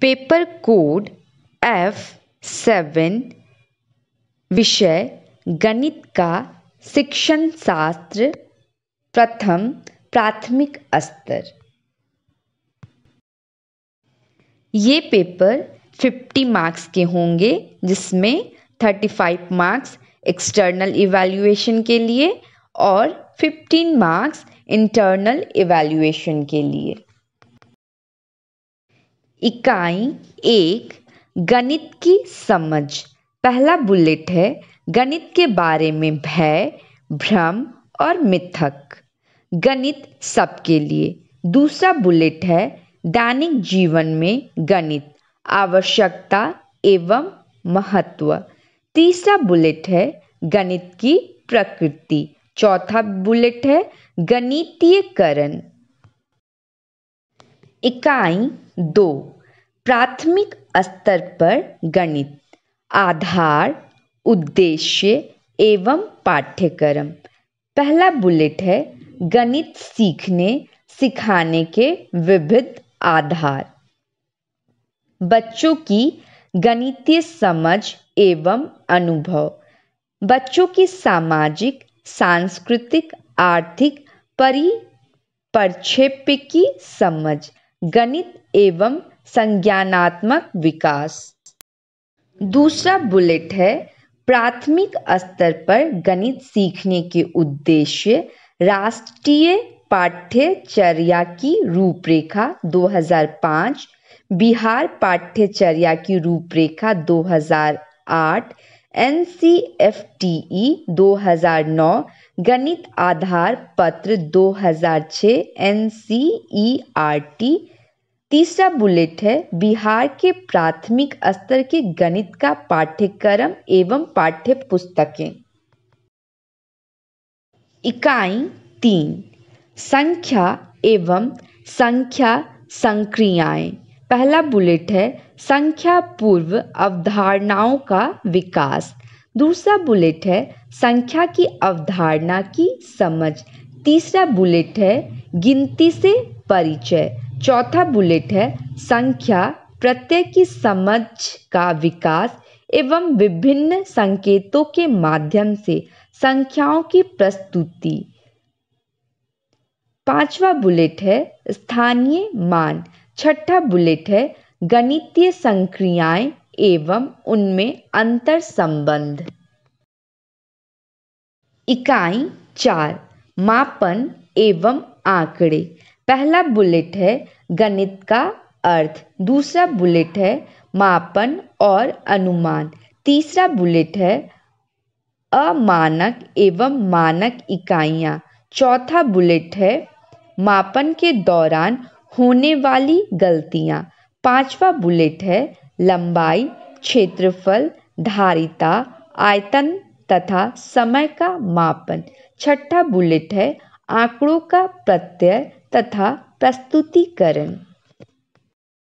paper code F seven विषय गणित का शिक्षण शास्त्र प्रथम प्राथमिक स्तर ये पेपर 50 मार्क्स के होंगे जिसमें 35 मार्क्स एक्सटर्नल इवैल्यूएशन के लिए और 15 मार्क्स इंटरनल इवेल्यूएशन के लिए इकाई एक गणित की समझ पहला बुलेट है गणित के बारे में भय भ्रम और मिथक गणित सबके लिए दूसरा बुलेट है दैनिक जीवन में गणित आवश्यकता एवं महत्व तीसरा बुलेट है गणित की प्रकृति चौथा बुलेट है गणितीयकरण इकाई दो प्राथमिक स्तर पर गणित आधार उद्देश्य एवं पाठ्यक्रम पहला बुलेट है गणित सीखने सिखाने के विविध आधार बच्चों की गणितीय समझ एवं अनुभव बच्चों की सामाजिक सांस्कृतिक आर्थिक परिप्रेक्ष्य की समझ गणित एवं संज्ञानात्मक विकास दूसरा बुलेट है प्राथमिक स्तर पर गणित सीखने के उद्देश्य राष्ट्रीय पाठ्यचर्या की रूपरेखा 2005 बिहार पाठ्यचर्या की रूपरेखा 2008 N C F T E दो हजार नौ गणित आधार पत्र दो हजार छः N C E R T तीसरा बुलेट है बिहार के प्राथमिक स्तर के गणित का पाठ्यक्रम एवं पाठ्य पुस्तकें इकाई तीन संख्या एवं संख्या संक्रियाएं पहला बुलेट है संख्या पूर्व अवधारणाओं का विकास दूसरा बुलेट है संख्या की अवधारणा की समझ तीसरा बुलेट है गिनती से परिचय चौथा बुलेट है संख्या प्रत्यय की समझ का विकास एवं विभिन्न संकेतों के माध्यम से संख्याओं की प्रस्तुति पांचवा बुलेट है स्थानीय मान छठा बुलेट है गणितीय संक्रियाएं एवं उनमें अंतर संबंध इकाई चार मापन एवं आंकड़े पहला बुलेट है गणित का अर्थ दूसरा बुलेट है मापन और अनुमान तीसरा बुलेट है अमानक एवं मानक इकाइयाँ चौथा बुलेट है मापन के दौरान होने वाली गलतियाँ पांचवा बुलेट है लंबाई क्षेत्रफल धारिता आयतन तथा समय का मापन छठा बुलेट है आंकड़ों का प्रत्यय तथा प्रस्तुतिकरण